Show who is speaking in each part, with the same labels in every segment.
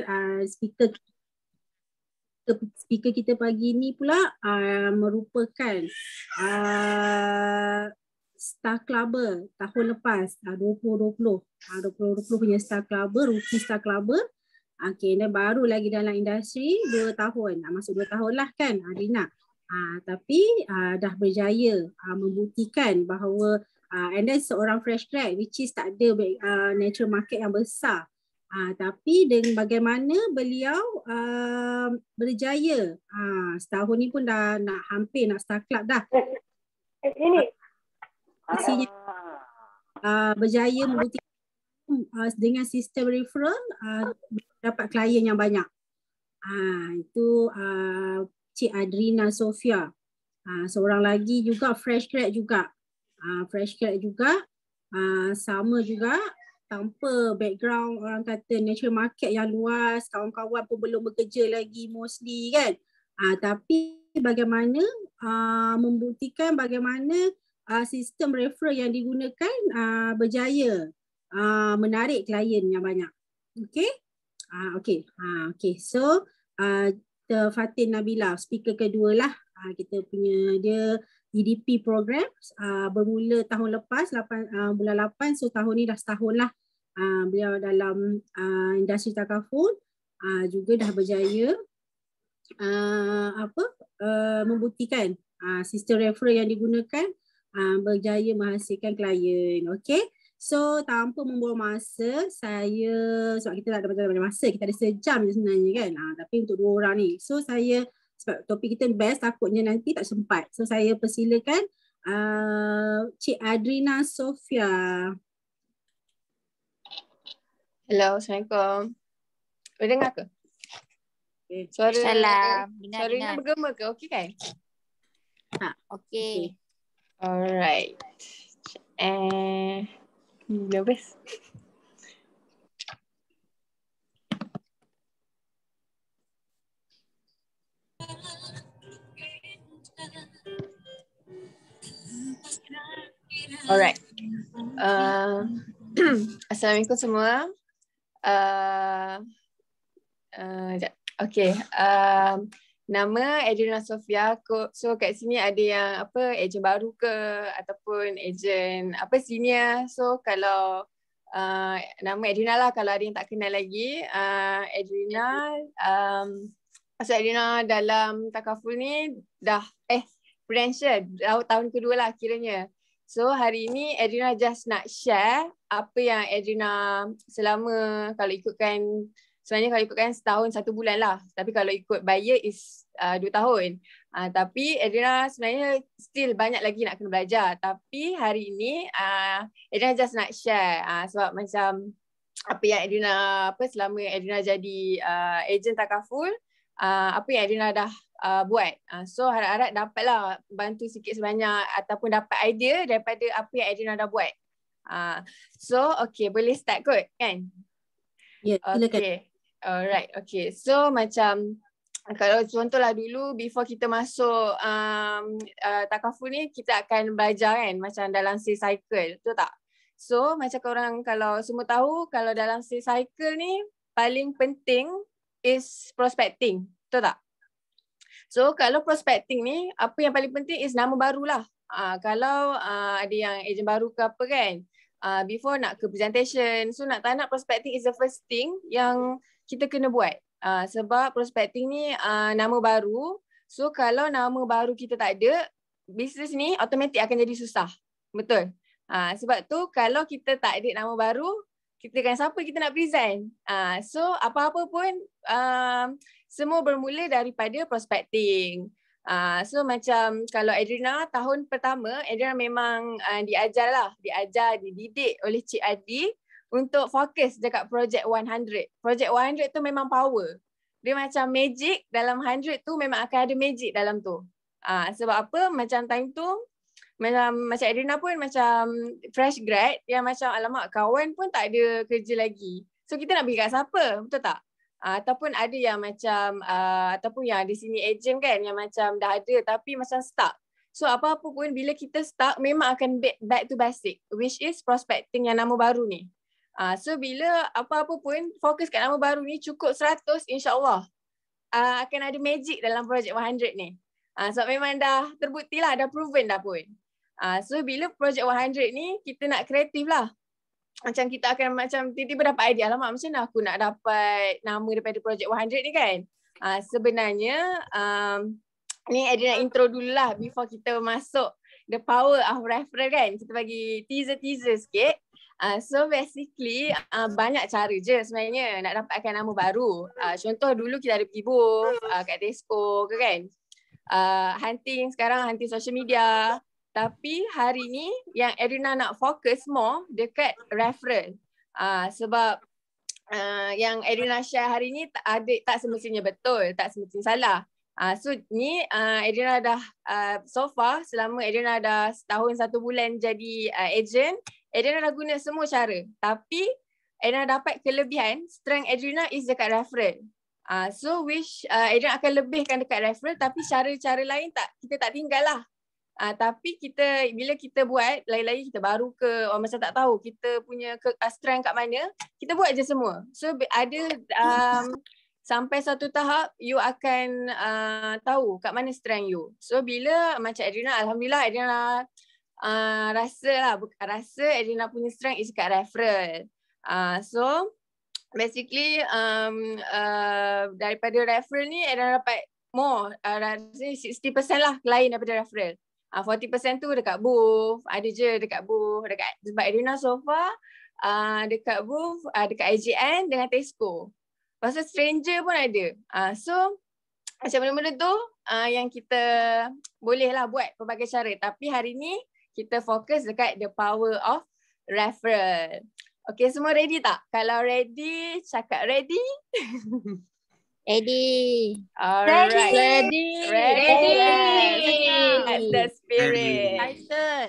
Speaker 1: uh, speaker kita, speaker kita pagi ni pula uh, merupakan uh, Star Clubber tahun lepas uh, 2020 uh, 2020 punya Star Clubber rookie Star Clubber Okay, dan baru lagi dalam industri 2 tahun. Uh, masuk 2 tahun lah kan, Arina. Uh, tapi uh, dah berjaya uh, membuktikan bahawa uh, and then seorang fresh grad which is tak ada uh, natural market yang besar. Uh, tapi dengan bagaimana beliau uh, berjaya uh, setahun ni pun dah nak hampir nak start club dah. Eh, eh, ini. Isinya, uh, berjaya membuktikan uh, dengan sistem referral uh, dapat klien yang banyak. Uh, itu uh, Cik Adrina Sofia. Uh, seorang lagi juga fresh grad juga. Uh, fresh grad juga. Uh, sama juga tanpa background orang kata natural market yang luas, kawan-kawan pun belum bekerja lagi mostly kan. Uh, tapi bagaimana uh, membuktikan bagaimana uh, sistem referral yang digunakan uh, berjaya uh, menarik klien yang banyak. Okay? Uh, okay. Uh, okay. So, uh, Fatin Nabila, speaker kedua lah. Uh, kita punya dia EDP program uh, bermula tahun lepas, 8, uh, bulan 8. So, tahun ni dah setahun lah uh, beliau dalam uh, industri takaful uh, ah, juga dah berjaya uh, apa uh, membuktikan uh, sistem referral yang digunakan uh, berjaya menghasilkan klien okey so tanpa membuang masa saya sebab kita tak dapat banyak masa kita ada sejam je sebenarnya kan uh, tapi untuk dua orang ni so saya sebab topik kita best takutnya nanti tak sempat so saya persilakan Uh, Cik Adrina Sofia.
Speaker 2: Hello, Assalamualaikum. Boleh dengar ke? Suara Salam. Bina, suara bergema ke? Okey kan? Ha, okey. Okay. Alright. Eh, uh, best. Alright. Uh, Assalamualaikum semua. Eh, eh, sekejap. Okay. Uh, eh, nama Adriana Sofia. So kat sini ada yang apa ejen baru ke ataupun ejen apa senior. So kalau uh, nama Adriana lah kalau ada yang tak kenal lagi. Uh, Adriana. Um, pasal Adriana dalam takaful ni dah eh prudential tahun, tahun kedua lah kiranya. So hari ini Adrina just nak share apa yang Adrina selama kalau ikutkan sebenarnya kalau ikutkan setahun satu bulan lah. Tapi kalau ikut buyer is uh, dua tahun. Uh, tapi Adrina sebenarnya still banyak lagi nak kena belajar. Tapi hari ini uh, Adrina just nak share uh, sebab macam apa yang Adrina apa selama Adrina jadi uh, agent takaful. Uh, apa yang Adrina dah uh, buat. Uh, so harap-harap dapatlah bantu sikit sebanyak ataupun dapat idea daripada apa yang Adrian dah buat. Uh, so okay boleh start kot kan? Ya silakan. Okay. Alright okay so macam kalau contohlah dulu before kita masuk um, uh, takaful ni kita akan belajar kan macam dalam sea cycle betul tak? So macam korang kalau semua tahu kalau dalam sea cycle ni paling penting is prospecting betul tak? So kalau prospecting ni, apa yang paling penting is nama barulah. Uh, ah, kalau uh, ada yang ejen baru ke apa kan, uh, before nak ke presentation, so nak tanya prospecting is the first thing yang kita kena buat. Uh, sebab prospecting ni uh, nama baru, so kalau nama baru kita tak ada, bisnes ni automatik akan jadi susah. Betul? Uh, sebab tu kalau kita tak ada nama baru, kita kan siapa kita nak present. Uh, so apa-apa pun, uh, semua bermula daripada prospecting. Uh, so macam kalau Adrina tahun pertama, Adrina memang uh, diajar lah, diajar, dididik oleh Cik Adi untuk fokus dekat projek 100. Projek 100 tu memang power. Dia macam magic dalam 100 tu memang akan ada magic dalam tu. Uh, sebab apa macam time tu, macam, macam Adrina pun macam fresh grad yang macam alamak kawan pun tak ada kerja lagi. So kita nak pergi kat siapa? Betul tak? Ah, ataupun ada yang macam uh, ataupun yang ada sini agent kan yang macam dah ada tapi macam stuck. So apa-apa pun bila kita stuck memang akan back to basic which is prospecting yang nama baru ni. Uh, so bila apa-apa pun fokus kat nama baru ni cukup 100 insyaAllah uh, akan ada magic dalam projek 100 ni. Uh, so memang dah terbukti lah, dah proven dah pun. Uh, so bila projek 100 ni kita nak kreatif lah macam kita akan macam tiba-tiba dapat idea lah macam mana aku nak dapat nama daripada projek 100 ni kan. Uh, sebenarnya um, ni ada nak intro dulu lah before kita masuk the power of referral kan. Kita bagi teaser-teaser sikit. Uh, so basically uh, banyak cara je sebenarnya nak dapatkan nama baru. Uh, contoh dulu kita ada pergi booth uh, kat Tesco ke kan. Uh, hunting sekarang hunting social media. Tapi hari ni yang Erina nak fokus more dekat referral. Uh, sebab uh, yang Erina share hari ni adik tak semestinya betul, tak semestinya salah. Uh, so ni uh, Erina dah uh, so far selama Erina dah setahun satu bulan jadi uh, agent, Erina dah guna semua cara. Tapi Erina dapat kelebihan, strength Erina is dekat referral. Uh, so wish uh, Adrian akan lebihkan dekat referral tapi cara-cara lain tak kita tak tinggal lah. Uh, tapi kita bila kita buat lain-lain kita baru ke oh, masa tak tahu kita punya ke, uh, strength kat mana kita buat je semua so ada um, sampai satu tahap you akan uh, tahu kat mana strength you so bila macam Adina, alhamdulillah Adina uh, rasa lah bukan rasa Adina punya strength is kat referral uh, so basically um, uh, daripada referral ni Adina dapat more uh, rasa 60% lah lain daripada referral 40% ah, tu dekat booth, ada je dekat booth, dekat sebab Irina so far uh, dekat booth, uh, dekat IGN dengan Tesco. Pasal stranger pun ada. Uh, so macam mana-mana tu uh, yang kita bolehlah buat pelbagai cara. Tapi hari ni kita fokus dekat the power of referral. Okay, semua ready tak? Kalau ready, cakap ready. Ready.
Speaker 3: All ready. right. Ready. Ready. ready. ready. ready. The spirit. Ready. I
Speaker 2: said.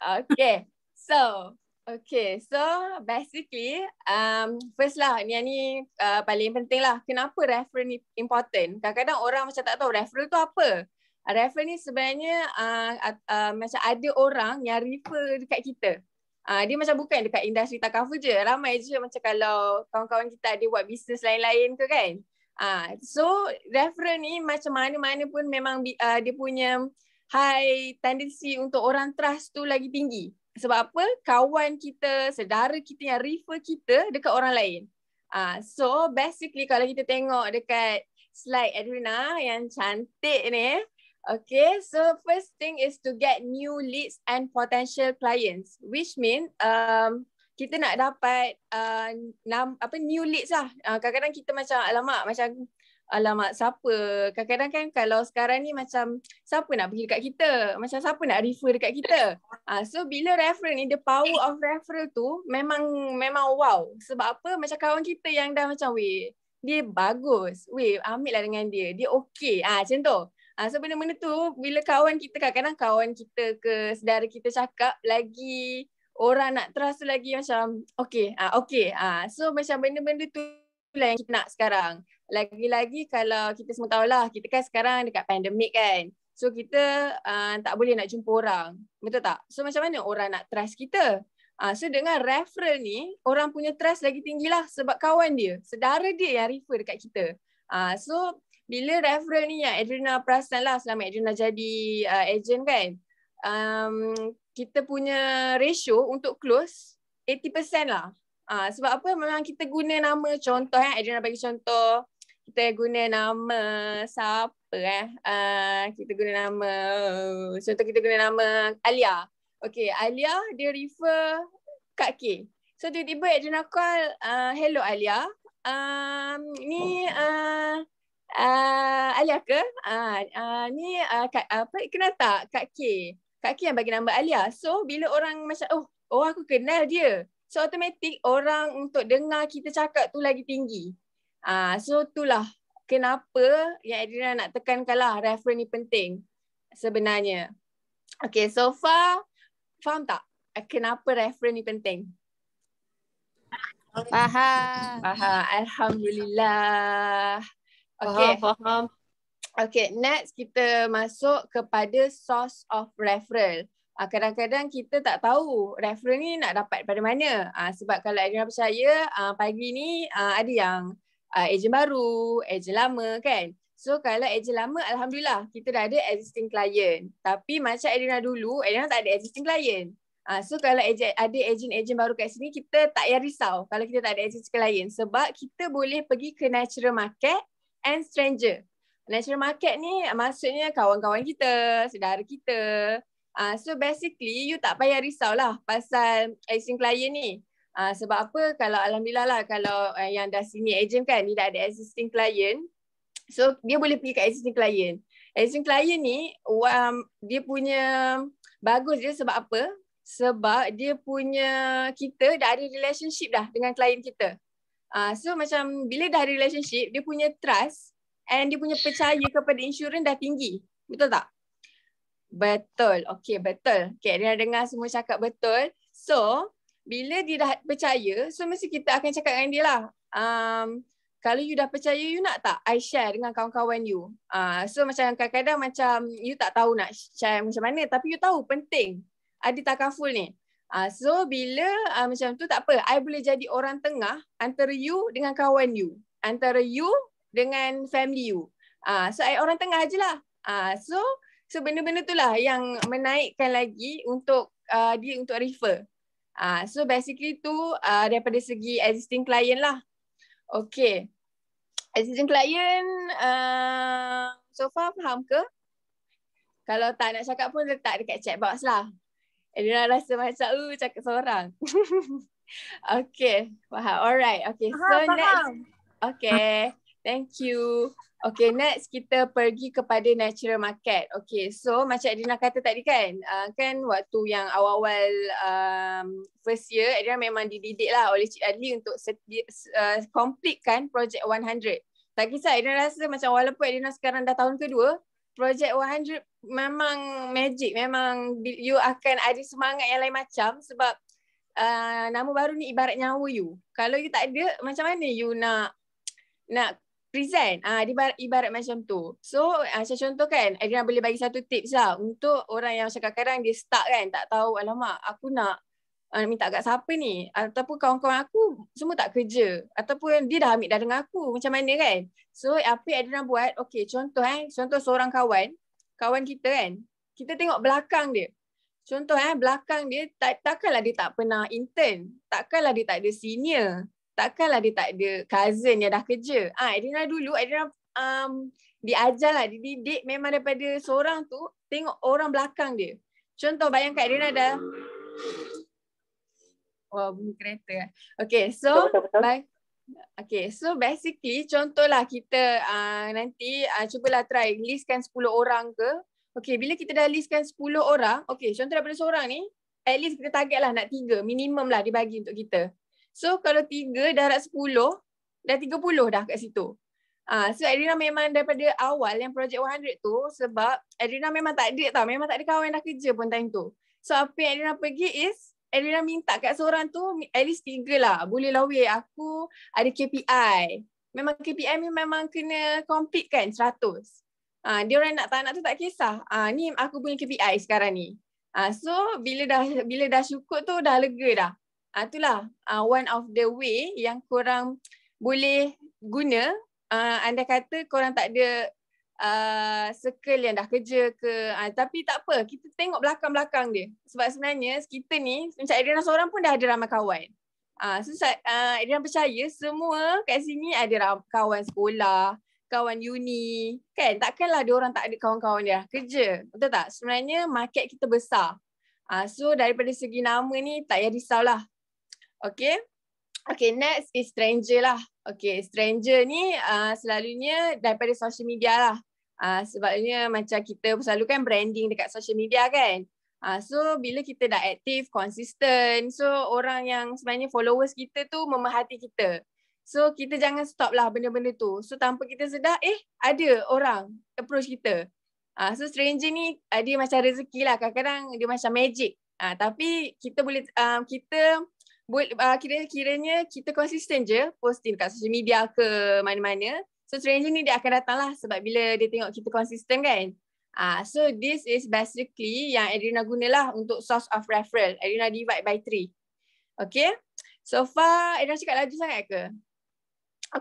Speaker 2: Okay. so, okay. So, basically, um, first lah, ni ni uh, paling penting lah. Kenapa referral ni important? Kadang-kadang orang macam tak tahu referral tu apa. Ah, referral ni sebenarnya uh, uh, uh, macam ada orang yang refer dekat kita. Uh, dia macam bukan dekat industri takaful je. Ramai je macam kalau kawan-kawan kita ada buat bisnes lain-lain ke kan. Ah, uh, so referral ni macam mana-mana pun memang uh, dia punya high tendency untuk orang trust tu lagi tinggi. Sebab apa? Kawan kita, saudara kita yang refer kita dekat orang lain. Ah, uh, so basically kalau kita tengok dekat slide Edwina yang cantik ni, Okay, so first thing is to get new leads and potential clients, which means um, kita nak dapat uh, apa new leads lah. Uh, kadang-kadang uh, kita macam alamak macam alamak siapa. Kadang-kadang kan kalau sekarang ni macam siapa nak pergi dekat kita. Macam siapa nak refer dekat kita. Uh, so bila referral ni the power of referral tu memang memang wow. Sebab apa macam kawan kita yang dah macam weh dia bagus. Weh ambil lah dengan dia. Dia okay. Uh, ah, macam tu. Uh, so benda-benda tu bila kawan kita kadang-kadang kawan kita ke saudara kita cakap lagi orang nak trust lagi macam okay, uh, ah, okay. Uh. Ah. So macam benda-benda tu lah yang kita nak sekarang. Lagi-lagi kalau kita semua tahu lah, kita kan sekarang dekat pandemik kan. So kita uh, tak boleh nak jumpa orang. Betul tak? So macam mana orang nak trust kita? Uh, so dengan referral ni, orang punya trust lagi tinggi lah sebab kawan dia, sedara dia yang refer dekat kita. Uh, so bila referral ni yang Adrena perasan lah selama Adrena jadi uh, agent kan um, kita punya ratio untuk close 80% lah. Uh, sebab apa memang kita guna nama contoh eh. Adrian bagi contoh. Kita guna nama siapa eh. Uh, kita guna nama. Contoh kita guna nama Alia. Okay Alia dia refer Kak K. So tiba-tiba Adrian call uh, hello Alia. Um, ni uh, uh, Alia ke? Uh, uh, ni uh, Kak, apa, kenal tak Kak K? Kak Kim yang bagi nama Alia. So bila orang macam oh, oh aku kenal dia. So automatic orang untuk dengar kita cakap tu lagi tinggi. Ah uh, so itulah kenapa yang Adriana nak tekankan lah referen ni penting sebenarnya. Okay so far faham tak kenapa referen ni penting? Faham. Faham. Alhamdulillah. Okay. Faham, faham. Okay, next kita masuk kepada source of referral. Ah, kadang-kadang kita tak tahu referral ni nak dapat daripada mana. Ah, sebab kalau Adrian percaya, ah, pagi ni ada yang agent baru, agent lama kan. So kalau agent lama, Alhamdulillah kita dah ada existing client. Tapi macam Adrian dulu, Adrian tak ada existing client. So kalau ada agent-agent baru kat sini, kita tak payah risau kalau kita tak ada existing client. Sebab kita boleh pergi ke natural market and stranger natural market ni maksudnya kawan-kawan kita, saudara kita. Uh, so basically you tak payah risau lah pasal existing client ni. Uh, sebab apa kalau alhamdulillah lah kalau uh, yang dah sini agent kan dia dah ada existing client. So dia boleh pergi kat existing client. Existing client ni um, dia punya bagus dia sebab apa? Sebab dia punya kita dah ada relationship dah dengan client kita. Uh, so macam bila dah ada relationship dia punya trust and dia punya percaya kepada insurans dah tinggi. Betul tak? Betul. Okay, betul. Okay, dia dah dengar semua cakap betul. So, bila dia dah percaya, so mesti kita akan cakap dengan dia lah. Um, kalau you dah percaya, you nak tak I share dengan kawan-kawan you? Uh, so macam kadang-kadang macam you tak tahu nak share macam mana, tapi you tahu penting. Adi ah, takaful ni. Uh, so bila uh, macam tu tak apa, I boleh jadi orang tengah antara you dengan kawan you. Antara you dengan family you. Uh, so I orang tengah je lah. Uh, so so benda-benda tu lah yang menaikkan lagi untuk uh, dia untuk refer. Uh, so basically tu uh, daripada segi existing client lah. Okay. Existing client uh, so far faham ke? Kalau tak nak cakap pun letak dekat chat box lah. Elina eh, rasa macam uh, cakap seorang. okay, faham. Alright, okay. So faham, faham. next. Okay. Thank you. Okay, next kita pergi kepada natural market. Okay, so macam Adina kata tadi kan, uh, kan waktu yang awal-awal um, first year, Adina memang dididik lah oleh Cik Adli untuk set uh, complete kan projek 100. Tak kisah, Adina rasa macam walaupun Adina sekarang dah tahun kedua, projek 100 memang magic. Memang you akan ada semangat yang lain macam sebab uh, nama baru ni ibarat nyawa you. Kalau you tak ada, macam mana you nak nak present. Ah, uh, ibarat, ibarat macam tu. So, uh, macam contoh kan, Adrian boleh bagi satu tips lah untuk orang yang macam kadang-kadang dia stuck kan, tak tahu, alamak, aku nak uh, minta kat siapa ni? Ataupun kawan-kawan aku semua tak kerja. Ataupun dia dah ambil dah dengan aku. Macam mana kan? So, apa yang Adrian buat, okay, contoh eh. Contoh seorang kawan, kawan kita kan. Kita tengok belakang dia. Contoh eh, belakang dia tak, takkanlah dia tak pernah intern. Takkanlah dia tak ada senior takkanlah dia tak ada cousin yang dah kerja. Ah, ha, Adina dulu, Edina um, diajar lah, dididik memang daripada seorang tu, tengok orang belakang dia. Contoh bayangkan Edina dah... Wah, bunyi kereta. Eh. Okay, so... Bye. Okay, so basically contohlah kita uh, nanti uh, cubalah try listkan 10 orang ke. Okay, bila kita dah listkan 10 orang, okay, contoh daripada seorang ni, at least kita target lah nak 3, minimum lah dibagi untuk kita. So kalau tiga darat sepuluh, dah tiga puluh dah kat situ. Ah, uh, so Adrina memang daripada awal yang projek 100 tu sebab Adrina memang tak ada tau, memang tak ada kawan dah kerja pun time tu. So apa yang Adrina pergi is Adrina minta kat seorang tu at least tiga lah. Boleh lah weh aku ada KPI. Memang KPI ni memang kena complete kan 100. uh, ah, dia orang nak tak nak tu tak kisah. Ah, uh, ni aku punya KPI sekarang ni. uh, so bila dah bila dah syukur tu dah lega dah uh, itulah uh, one of the way yang korang boleh guna uh, ah, anda kata korang tak ada uh, circle yang dah kerja ke uh, tapi tak apa kita tengok belakang-belakang dia sebab sebenarnya kita ni macam Adrian seorang pun dah ada ramai kawan uh, so uh, Adrian percaya semua kat sini ada ramai kawan sekolah kawan uni kan takkanlah dia orang tak ada kawan-kawan dia kerja betul tak sebenarnya market kita besar uh, so daripada segi nama ni tak payah risaulah Okay. Okay, next is stranger lah. Okay, stranger ni uh, selalunya daripada social media lah. Uh, sebabnya macam kita selalu kan branding dekat social media kan. Uh, so, bila kita dah aktif, konsisten, so orang yang sebenarnya followers kita tu memahati kita. So, kita jangan stop lah benda-benda tu. So, tanpa kita sedar, eh, ada orang approach kita. Uh, so, stranger ni uh, dia macam rezeki lah. Kadang-kadang dia macam magic. Uh, tapi kita boleh, uh, kita kita boleh uh, kira-kiranya kita konsisten je posting dekat social media ke mana-mana. So stranger ni dia akan datang lah sebab bila dia tengok kita konsisten kan. Ah, uh, so this is basically yang Adrina gunalah untuk source of referral. Adrina divide by three. Okay. So far, Adrina cakap laju sangat ke?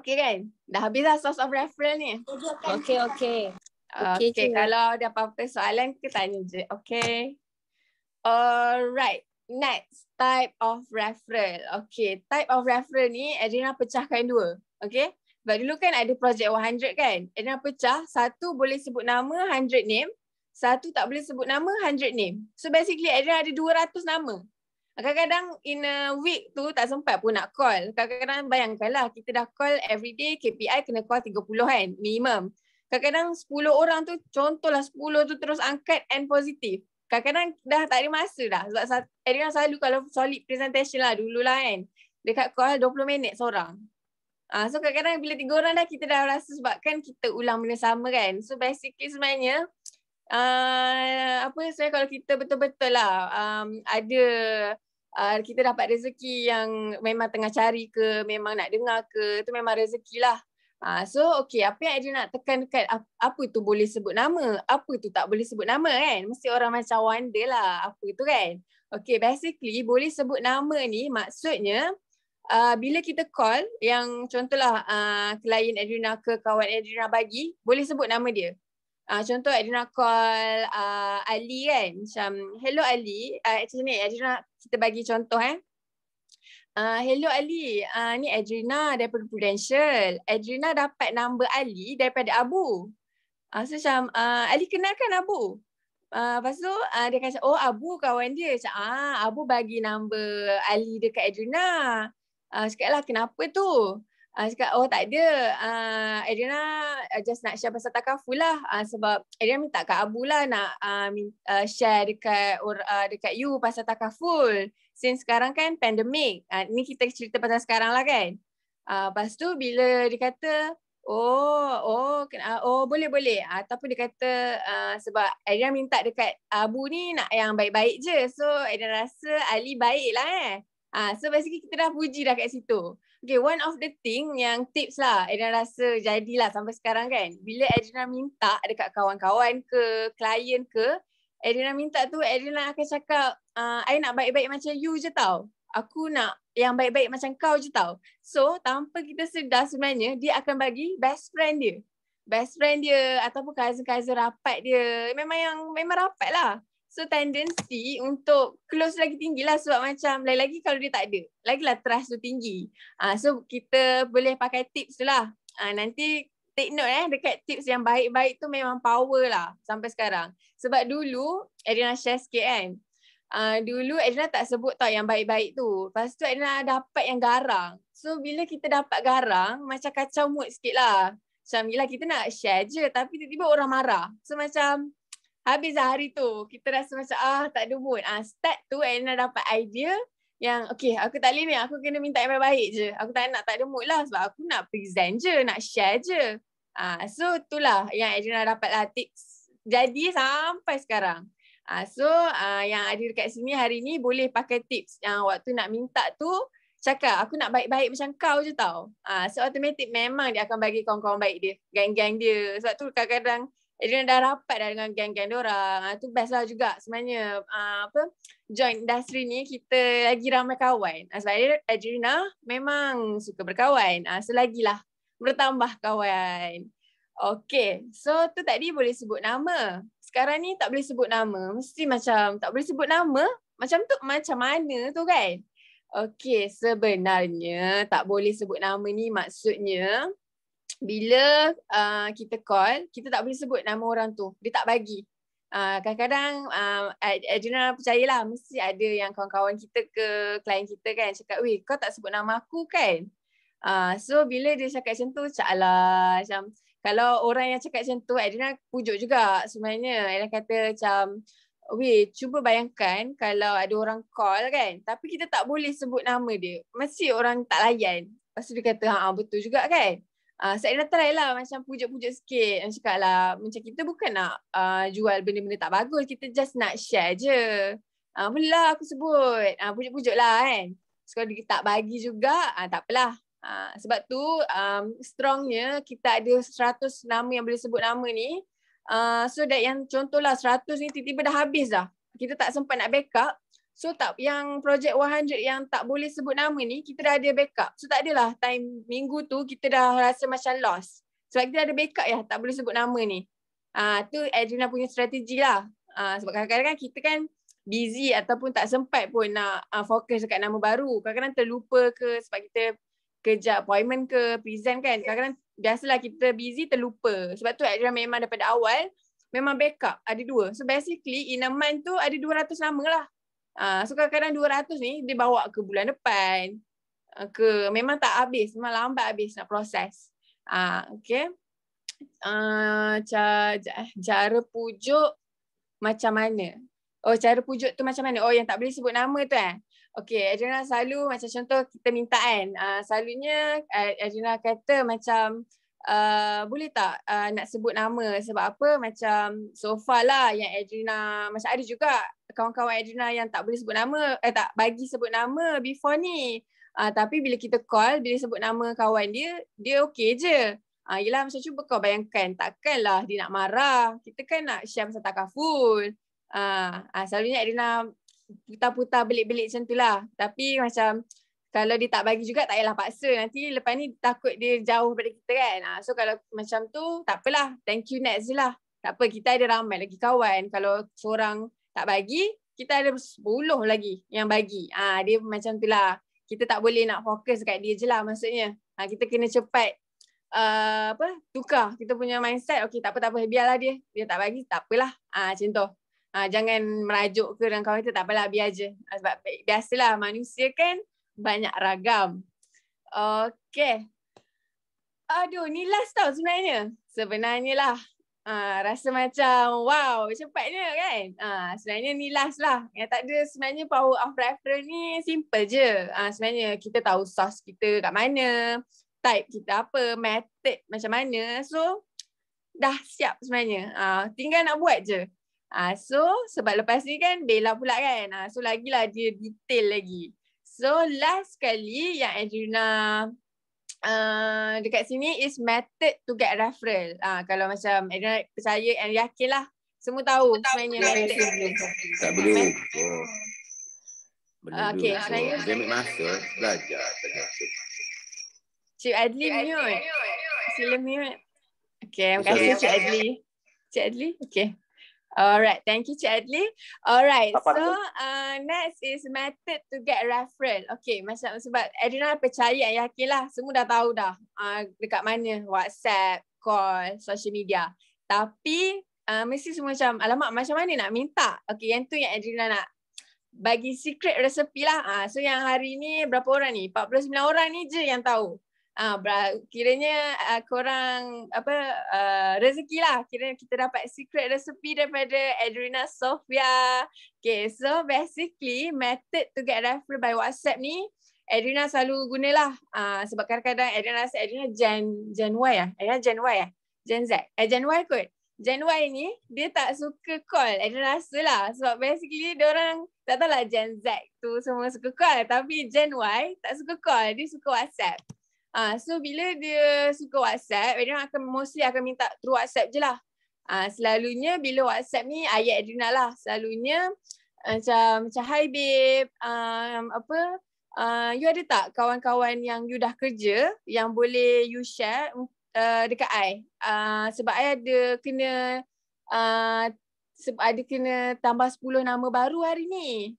Speaker 2: Okay kan? Dah habis lah source of referral ni. Okay, okay. Okay, okay kalau ada apa-apa soalan, kita tanya je. Okay. Alright next type of referral. Okay, type of referral ni Adriana pecahkan dua. Okay, sebab dulu kan ada project 100 kan. Adriana pecah, satu boleh sebut nama 100 name, satu tak boleh sebut nama 100 name. So basically Adriana ada 200 nama. Kadang-kadang in a week tu tak sempat pun nak call. Kadang-kadang bayangkanlah kita dah call every day KPI kena call 30 kan minimum. Kadang-kadang 10 orang tu contohlah 10 tu terus angkat and positif kadang-kadang dah tak ada masa dah sebab Adrian selalu kalau solid presentation lah dulu lah kan dekat call 20 minit seorang uh, so kadang-kadang bila tiga orang dah kita dah rasa sebab kan kita ulang benda sama kan so basically sebenarnya uh, apa sebenarnya kalau kita betul-betul lah um, ada uh, kita dapat rezeki yang memang tengah cari ke memang nak dengar ke tu memang rezeki lah Ah, so okay, apa yang Adrian nak tekan dekat apa tu boleh sebut nama, apa tu tak boleh sebut nama kan? Mesti orang macam wonder lah apa tu kan? okey basically boleh sebut nama ni maksudnya uh, bila kita call yang contohlah uh, klien Adrian ke kawan Adrian bagi, boleh sebut nama dia. Uh, contoh Adrian call uh, Ali kan macam hello Ali uh, actually ni Adrian kita bagi contoh eh Uh, hello Ali, uh, ni Adrina daripada Prudential. Adrina dapat nombor Ali daripada Abu. Uh, so macam, uh, Ali kenalkan Abu. Uh, lepas tu uh, dia kata, oh Abu kawan dia. Macam, ah, Abu bagi nombor Ali dekat Adrina. Uh, cakap lah, kenapa tu? Uh, cakap, oh tak ada. Uh, Adrina just nak share pasal takafu lah. Uh, sebab Adrina minta kat Abu lah nak uh, share dekat, uh, dekat you pasal takaful. Uh, since sekarang kan pandemik. Uh, ah, ni kita cerita pasal sekarang lah kan. Uh, lepas tu bila dia kata, oh, oh, ah, oh boleh boleh. Uh, ataupun dia kata uh, sebab Aidan minta dekat Abu ni nak yang baik-baik je. So Aidan rasa Ali baik lah eh. Uh, so basically kita dah puji dah kat situ. Okay, one of the thing yang tips lah Aidan rasa jadilah sampai sekarang kan. Bila Aidan minta dekat kawan-kawan ke, klien ke, Adrina minta tu, Adrina lah akan cakap, uh, I nak baik-baik macam you je tau. Aku nak yang baik-baik macam kau je tau. So tanpa kita sedar sebenarnya dia akan bagi best friend dia. Best friend dia ataupun kaza-kaza rapat dia. Memang yang memang rapat lah. So tendency untuk close lagi tinggi lah sebab macam lagi-lagi kalau dia tak ada. Lagilah trust tu tinggi. Uh, so kita boleh pakai tips tu lah. Uh, nanti take note eh dekat tips yang baik-baik tu memang power lah sampai sekarang. Sebab dulu Adina share sikit kan uh, dulu Adina tak sebut tau yang baik-baik tu. Lepas tu Adina dapat yang garang. So bila kita dapat garang, macam kacau mood sikit lah. Macam yelah kita nak share je tapi tiba-tiba orang marah. So macam habis lah hari tu kita rasa macam ah tak ada mood. Uh, start tu Adina dapat idea yang okay aku tak boleh ni aku kena minta yang baik-baik je. Aku tak nak tak ada mood lah sebab aku nak present je, nak share je. Uh, so itulah yang Adina dapat lah tips. Jadi sampai sekarang. Uh, so uh, yang ada dekat sini hari ni boleh pakai tips yang waktu nak minta tu cakap aku nak baik-baik macam kau je tau. Uh, so automatic memang dia akan bagi kawan-kawan baik dia, geng-geng dia. Sebab tu kadang-kadang Adrian dah rapat dah dengan geng-geng dia orang. Uh, tu best lah juga sebenarnya uh, apa join industri ni kita lagi ramai kawan. Uh, sebab Adriana memang suka berkawan. Uh, lah bertambah kawan. Okay, so tu tadi boleh sebut nama sekarang ni tak boleh sebut nama. Mesti macam tak boleh sebut nama. Macam tu macam mana tu kan? Okey, sebenarnya tak boleh sebut nama ni maksudnya bila uh, kita call, kita tak boleh sebut nama orang tu. Dia tak bagi. Uh, kadang-kadang uh, uh, general percayalah mesti ada yang kawan-kawan kita ke klien kita kan cakap weh kau tak sebut nama aku kan. Uh, so bila dia cakap macam tu, cak lah macam kalau orang yang cakap macam tu Adina pujuk juga sebenarnya Adina kata macam Weh, cuba bayangkan kalau ada orang call kan Tapi kita tak boleh sebut nama dia Mesti orang tak layan Lepas tu dia kata, ha betul juga kan uh, ah, So Adina try lah macam pujuk-pujuk sikit Macam cakap lah, macam kita bukan nak uh, jual benda-benda tak bagus Kita just nak share je Ah, uh, aku sebut. Ah, uh, pujuk-pujuk lah kan. Sekarang dia tak bagi juga, uh, tak apalah. Ah, sebab tu um, strongnya kita ada 100 nama yang boleh sebut nama ni. Uh, so that yang contohlah 100 ni tiba-tiba dah habis dah. Kita tak sempat nak backup. So tak yang projek 100 yang tak boleh sebut nama ni kita dah ada backup. So tak adalah time minggu tu kita dah rasa macam lost. Sebab kita ada backup ya tak boleh sebut nama ni. Ah uh, tu Adriana punya strategi lah. uh, sebab kadang-kadang kan kita kan busy ataupun tak sempat pun nak uh, fokus dekat nama baru. Kadang-kadang terlupa ke sebab kita kerja appointment ke present kan kadang-kadang biasalah kita busy terlupa sebab tu Adrian memang daripada awal memang backup ada dua so basically in a month tu ada 200 nama lah uh, so kadang-kadang 200 ni dia bawa ke bulan depan uh, ke memang tak habis memang lambat habis nak proses uh, okay uh, cara, cara eh, pujuk macam mana Oh cara pujuk tu macam mana? Oh yang tak boleh sebut nama tu eh? Okay Adriana selalu macam contoh kita minta kan uh, Selalunya eh, Adriana kata macam uh, Boleh tak uh, nak sebut nama sebab apa macam So far lah yang Adriana Macam ada juga kawan-kawan Adriana yang tak boleh sebut nama Eh tak bagi sebut nama before ni uh, Tapi bila kita call bila sebut nama kawan dia Dia okay je Ah, uh, yelah macam cuba kau bayangkan takkanlah dia nak marah Kita kan nak share pasal takaful Ah, ah selalunya Adina putar-putar belik-belik macam itulah. Tapi macam kalau dia tak bagi juga tak payahlah paksa. Nanti lepas ni takut dia jauh daripada kita kan. Ah, so kalau macam tu tak apalah. Thank you next je lah. Tak apa kita ada ramai lagi kawan. Kalau seorang tak bagi kita ada 10 lagi yang bagi. Ah, dia macam itulah. Kita tak boleh nak fokus dekat dia je lah maksudnya. Ah, kita kena cepat Uh, apa tukar kita punya mindset okey tak apa tak apa biarlah dia dia tak bagi tak apalah ah uh, contoh uh, jangan merajuk ke dalam kawan kita tak apalah biar je ah, sebab biasalah manusia kan banyak ragam Okay, aduh ni last tau sebenarnya sebenarnya lah uh, rasa macam wow cepatnya kan uh, sebenarnya ni last lah yang tak ada sebenarnya power of reference ni simple je uh, sebenarnya kita tahu sauce kita kat mana type kita apa method macam mana so dah siap sebenarnya uh, tinggal nak buat je Uh, so sebab lepas ni kan Bella pula kan. Uh, so lagilah dia detail lagi. So last kali yang Adriana uh, ah, dekat sini is method to get referral. Uh, kalau macam Adriana percaya and yakin lah. Semua tahu Semua sebenarnya tahu. method. Tak
Speaker 1: boleh. Oh. Benda okay, saya dia ambil masa
Speaker 2: belajar tadi. Cik Adli mute. Sila mute. Okay, terima kasih Cik Adli. Cik Adli, okay. Alright, thank you Cik Adli. Alright, so uh, next is method to get referral. Okay, macam sebab Adina percaya yang yakinlah semua dah tahu dah uh, dekat mana WhatsApp, call, social media. Tapi uh, mesti semua macam, alamak macam mana nak minta? Okay, yang tu yang Adina nak bagi secret resepi lah. Uh, so yang hari ni berapa orang ni? 49 orang ni je yang tahu. Ah, uh, kiranya uh, korang apa uh, rezeki lah. Kira kita dapat secret resepi daripada Adrina Sofia. Okay, so basically method to get referral by WhatsApp ni Adrina selalu gunalah. Ah, uh, sebab kadang-kadang Adrina rasa Adrina Gen Gen Y ah. Adrina Gen Y ah. Gen Z. Eh Gen Y kot. Gen Y ni dia tak suka call. Adrina rasa lah. Sebab basically dia orang tak tahulah Gen Z tu semua suka call. Tapi Gen Y tak suka call. Dia suka WhatsApp. Ah, uh, so bila dia suka WhatsApp, dia akan mostly akan minta through WhatsApp je lah. Ah, uh, selalunya bila WhatsApp ni ayat Adrina lah. Selalunya ah, macam macam hi babe, um, apa Uh, you ada tak kawan-kawan yang you dah kerja yang boleh you share uh, dekat I? Uh, sebab I ada kena uh, ada kena tambah 10 nama baru hari ni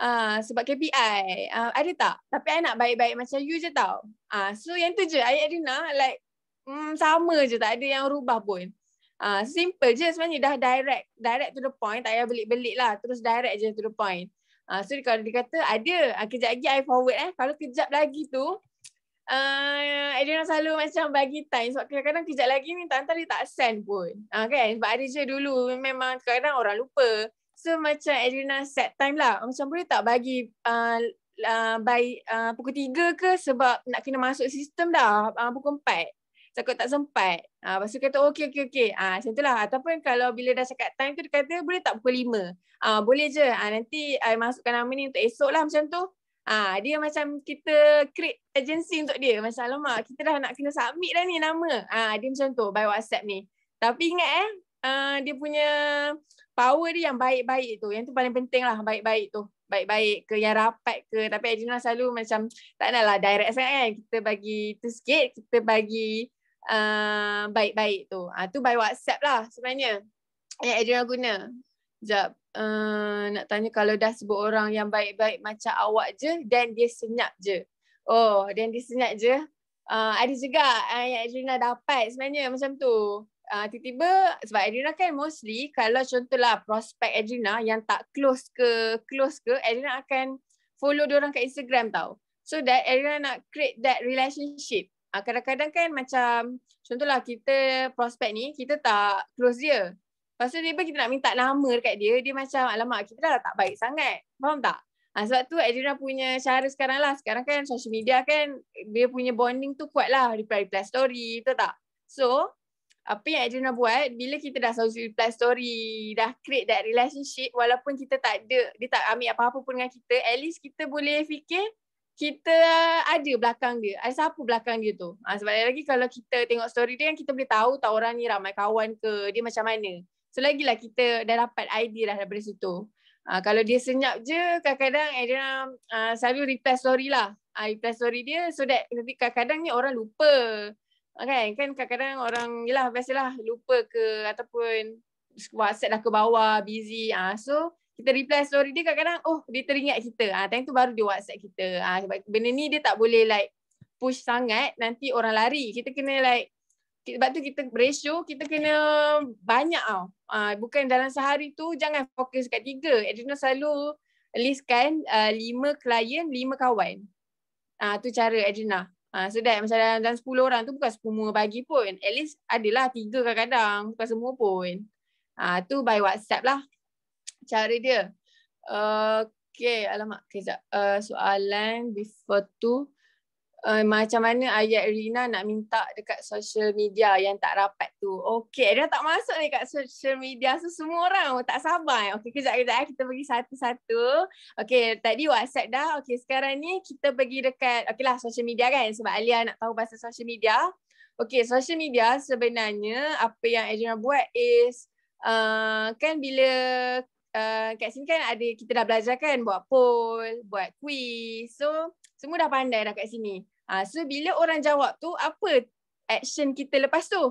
Speaker 2: uh, sebab KPI. Uh, ah, ada tak? Tapi I nak baik-baik macam you je tau. Ah, uh, so yang tu je. I nak like mm, sama je. Tak ada yang rubah pun. uh, simple je sebenarnya. Dah direct. Direct to the point. Tak payah belik-belik lah. Terus direct je to the point. Ah, uh, so kalau dia kata ada. Uh, kejap lagi I forward eh. Kalau kejap lagi tu. Uh, Adina selalu macam bagi time sebab kadang-kadang kejap lagi ni tante dia tak send pun. Ah uh, kan? Sebab ada je dulu memang kadang kadang orang lupa. So macam Adriana set time lah. Macam boleh tak bagi uh, uh, by uh, pukul tiga ke sebab nak kena masuk sistem dah uh, pukul empat. Takut tak sempat. Ah uh, pasal kata okey okey okey. Ah uh, macam itulah ataupun kalau bila dah cakap time tu dia kata boleh tak pukul lima. Ah uh, boleh je. Ah uh, nanti I masukkan nama ni untuk esok lah macam tu. Ah uh, dia macam kita create agency untuk dia. Masalah mak kita dah nak kena submit dah ni nama. Ah uh, dia macam tu by WhatsApp ni. Tapi ingat eh, Ah, dia punya power dia yang baik-baik tu. Yang tu paling penting lah baik-baik tu. Baik-baik ke yang rapat ke. Tapi Adina selalu macam tak nak lah direct sangat kan. Kita bagi tu sikit. Kita bagi uh, baik-baik tu. Ha, tu by WhatsApp lah sebenarnya. Yang Adina guna. Sekejap. Uh, nak tanya kalau dah sebut orang yang baik-baik macam awak je. Dan dia senyap je. Oh, dan dia senyap je. Uh, ada juga uh, yang Adrina dapat sebenarnya macam tu uh, tiba-tiba sebab Adrina kan mostly kalau contohlah prospect Adrina yang tak close ke close ke Adrina akan follow dia orang kat Instagram tau. So that Adrina nak create that relationship. Uh, kadang-kadang kan macam contohlah kita prospect ni kita tak close dia. Lepas tu tiba kita nak minta nama dekat dia, dia macam alamak kita dah tak baik sangat. Faham tak? Ha, sebab tu Adrina punya cara sekarang lah. Sekarang kan social media kan dia punya bonding tu kuat lah. Reply-reply story, tahu tak? So apa yang Adriana buat bila kita dah social plus story dah create that relationship walaupun kita tak ada dia tak ambil apa-apa pun dengan kita at least kita boleh fikir kita ada belakang dia ada siapa belakang dia tu ha, sebab lagi kalau kita tengok story dia yang kita boleh tahu tak orang ni ramai kawan ke dia macam mana so lagilah kita dah dapat idea lah daripada situ ha, kalau dia senyap je kadang-kadang Adriana uh, selalu reply story lah uh, reply story dia so that kadang-kadang ni orang lupa Okay, kan kadang-kadang orang yalah biasalah lupa ke ataupun WhatsApp dah ke bawah, busy. Ah, ha. so kita reply story dia kadang-kadang oh dia teringat kita. Ah, ha. time tu baru dia WhatsApp kita. Ah, ha. benda ni dia tak boleh like push sangat nanti orang lari. Kita kena like sebab tu kita ratio kita kena banyak tau. Ha. bukan dalam sehari tu jangan fokus kat tiga. Adrenal selalu listkan uh, lima klien, lima kawan. Ah, ha. tu cara Adrenal. Ha, sedap macam dalam, dalam 10 orang tu bukan semua bagi pun. At least adalah tiga kadang-kadang. Bukan semua pun. Ha, tu by WhatsApp lah. Cara dia. Uh, okay, alamak. Okay, Uh, eh, soalan before tu uh, macam mana ayat Rina nak minta dekat social media yang tak rapat tu. Okay, dia tak masuk ni kat social media. So, semua orang tak sabar. Okay, kejap-kejap eh, kita pergi satu-satu. Okay, tadi WhatsApp dah. Okay, sekarang ni kita pergi dekat, okay lah social media kan. Sebab Alia nak tahu pasal social media. Okay, social media sebenarnya apa yang Adrian buat is uh, kan bila uh, kat sini kan ada kita dah belajar kan buat poll, buat quiz. So, semua dah pandai dah kat sini. Uh, so bila orang jawab tu, apa action kita lepas tu?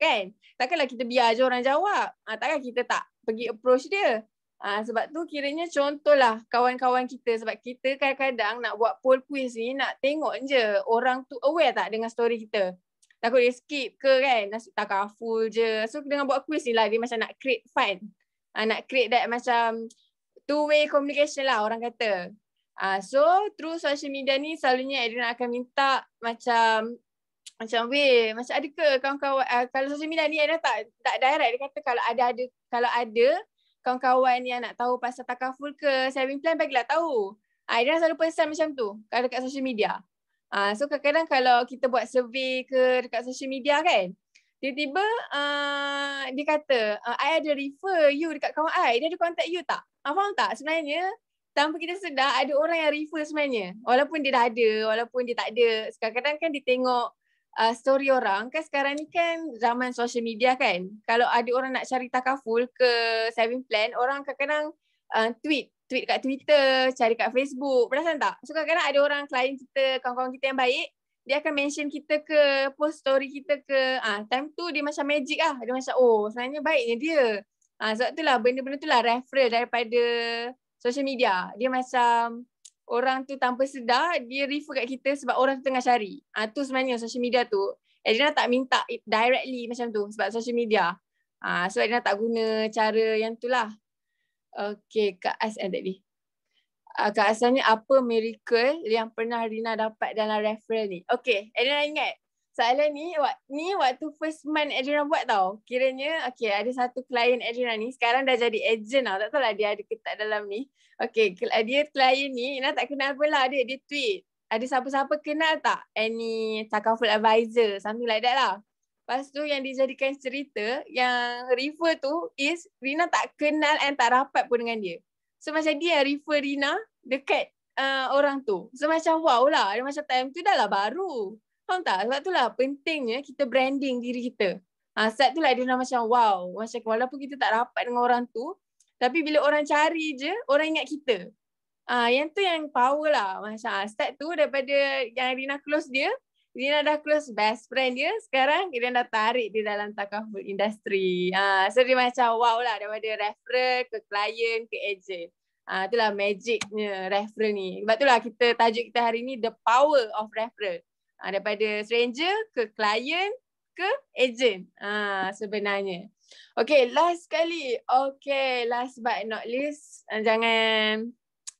Speaker 2: Kan? Takkanlah kita biar je orang jawab. Uh, takkan kita tak pergi approach dia. Uh, sebab tu kiranya contohlah kawan-kawan kita. Sebab kita kadang-kadang nak buat poll quiz ni, nak tengok je orang tu aware tak dengan story kita. Takut dia skip ke kan, nasib tak full je. So dengan buat quiz ni lah, dia macam nak create fun. Uh, nak create that macam two-way communication lah orang kata. Uh, so through social media ni selalunya Adrian akan minta macam macam we, macam ada ke kawan-kawan uh, kalau social media ni ada tak tak direct dia kata kalau ada ada kalau ada kawan-kawan yang nak tahu pasal takaful ke saving plan lah tahu. Uh, ah, Adrian selalu pesan macam tu kalau dekat social media. Uh, so kadang-kadang kalau kita buat survey ke dekat social media kan tiba-tiba uh, dia kata uh, I ada refer you dekat kawan I dia ada contact you tak? Uh, faham tak sebenarnya tanpa kita sedar ada orang yang refer sebenarnya. Walaupun dia dah ada, walaupun dia tak ada. Kadang-kadang kan dia tengok uh, story orang. Kan sekarang ni kan zaman social media kan. Kalau ada orang nak cari takaful ke saving plan, orang kadang-kadang uh, tweet. Tweet kat Twitter, cari kat Facebook. Perasan tak? So kadang-kadang ada orang klien kita, kawan-kawan kita yang baik, dia akan mention kita ke, post story kita ke. Ah, ha, time tu dia macam magic ah, Dia macam, oh sebenarnya baiknya dia. Ah, ha, sebab itulah benda-benda tu lah referral daripada social media. Dia macam orang tu tanpa sedar dia refer kat kita sebab orang tu tengah cari. Ah tu sebenarnya social media tu. Adina tak minta directly macam tu sebab social media. Ah so sebab Adina tak guna cara yang tu lah. Okay, Kak As and tadi. Ah, Kak As ni apa miracle yang pernah Rina dapat dalam referral ni? Okay, Adina ingat Soalan ni, ni waktu first month Adriana buat tau. Kiranya, okay, ada satu klien Adriana ni. Sekarang dah jadi agent tau. Tak tahu lah dia ada ke tak dalam ni. Okay, dia klien ni, Ina tak kenal pun lah dia. Dia tweet. Ada siapa-siapa kenal tak? Any takaful advisor, something like that lah. Lepas tu yang dijadikan cerita, yang refer tu is Rina tak kenal and tak rapat pun dengan dia. So macam dia yang refer Rina dekat uh, orang tu. So macam wow lah. Dia macam time tu dah lah baru. Faham tak? Sebab itulah pentingnya eh, kita branding diri kita. Ha, set tu lah dia macam wow. Macam walaupun kita tak rapat dengan orang tu. Tapi bila orang cari je, orang ingat kita. ha, yang tu yang power lah. Macam set tu daripada yang Rina close dia. Rina dah close best friend dia. Sekarang dia dah tarik dia dalam takaful industri. Ah, ha, so dia macam wow lah daripada referral ke client ke agent. ha, itulah magicnya referral ni. Sebab itulah kita tajuk kita hari ni The Power of Referral uh, daripada stranger ke client ke agent uh, sebenarnya. Okay, last sekali. Okay, last but not least. Ah, jangan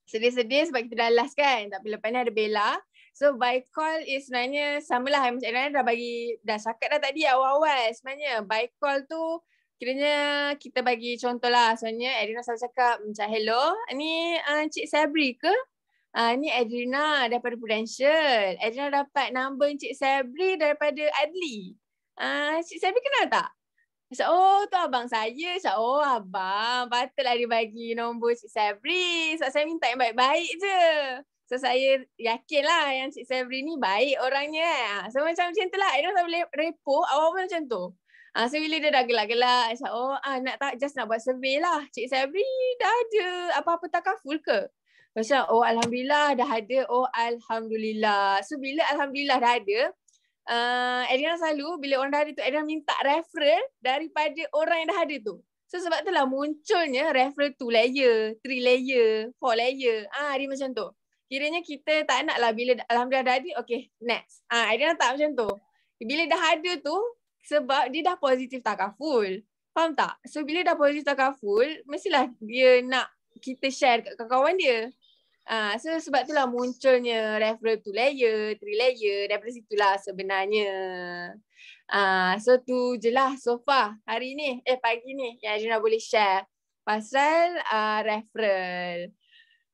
Speaker 2: sedih-sedih sebab kita dah last kan. Tapi lepas ni ada Bella. So by call is sebenarnya sama lah macam Aaron dah bagi dah cakap dah tadi awal-awal sebenarnya by call tu kiranya kita bagi contoh lah sebenarnya Aaron selalu cakap macam hello ni uh, Cik Sabri ke Uh, ni Adrina daripada Prudential. Adrina dapat nombor Encik Sabri daripada Adli. Ah, Encik uh, Sabri kenal tak? Saya, oh tu abang saya. Saya, oh abang. Patutlah dia bagi nombor Encik Sabri. Sebab so, saya minta yang baik-baik je. So saya yakinlah yang Encik Sabri ni baik orangnya. Eh. Ah, so macam macam tu lah. Adrina tak boleh repot awal pun macam tu. Uh, so bila dia dah gelak-gelak. Saya, oh uh, nak tak just nak buat survey lah. Encik Sabri dah ada apa-apa takaful ke? Macam oh Alhamdulillah dah ada, oh Alhamdulillah. So bila Alhamdulillah dah ada, uh, adina selalu bila orang dah ada tu, adina minta referral daripada orang yang dah ada tu. So sebab tu lah munculnya referral two layer, three layer, four layer. Ah, ha, dia macam tu. Kiranya kita tak nak lah bila Alhamdulillah dah ada, okay next. Ah, adina tak macam tu. Bila dah ada tu, sebab dia dah positif tak kaful Faham tak? So bila dah positif tak kaful mestilah dia nak kita share kat kawan dia. Ah, so sebab itulah munculnya referral to layer, three layer daripada situlah sebenarnya. Ah, so tu je lah so far hari ni, eh pagi ni yang Ajuna boleh share pasal uh, referral.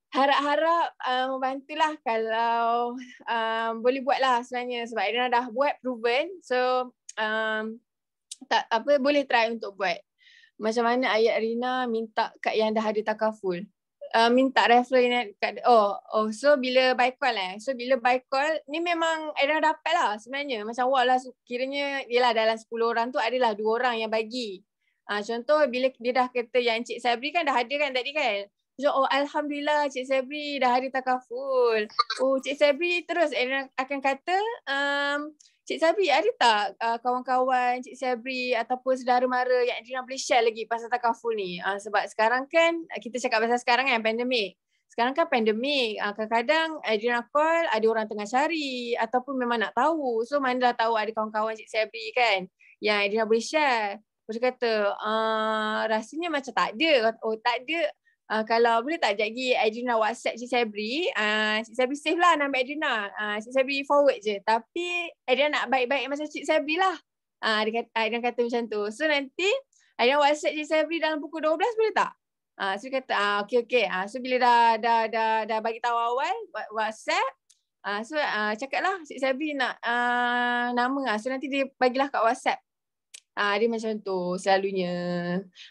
Speaker 2: Harap-harap uh, membantulah kalau um, boleh lah sebenarnya sebab Irina dah buat proven so um, tak apa boleh try untuk buat macam mana ayat Rina minta kat yang dah ada takaful uh, minta referral ni kat oh oh so bila by call eh so bila by call ni memang ada dapat lah sebenarnya macam awak lah kiranya ialah dalam 10 orang tu adalah dua orang yang bagi uh, contoh bila dia dah kata yang Cik Sabri kan dah ada kan tadi kan So, oh, Alhamdulillah Cik Sabri dah hari takaful. Oh, Cik Sabri terus eh, akan kata, um, Cik Sabri ada tak uh, kawan-kawan Cik Sabri ataupun saudara mara yang Adrina boleh share lagi pasal takaful ni? Uh, sebab sekarang kan ah, kita cakap pasal sekarang kan pandemik. Sekarang kan pandemik, uh, kadang-kadang Adrina call ada orang tengah cari ataupun memang nak tahu. So mana dah tahu ada kawan-kawan Cik Sabri kan yang Adrina boleh share. Terus kata, uh, rasanya macam tak ada. Oh tak ada, Uh, kalau boleh tak jagi Adrina WhatsApp Cik Sabri, uh, ah, Cik Sabri save lah nama Adrina. Uh, ah, Cik Sabri forward je. Tapi Adrina nak baik-baik masa Cik Sabri lah. Uh, dia kata, Adrina kata macam tu. So nanti Adrina WhatsApp Cik Sabri dalam pukul 12 boleh tak? Uh, so dia kata uh, okay okay. Uh, so bila dah dah dah dah bagi tahu awal WhatsApp. Uh, so uh, cakap lah Cik Sabri nak uh, nama lah. So nanti dia bagilah kat WhatsApp. Ah, dia macam tu selalunya.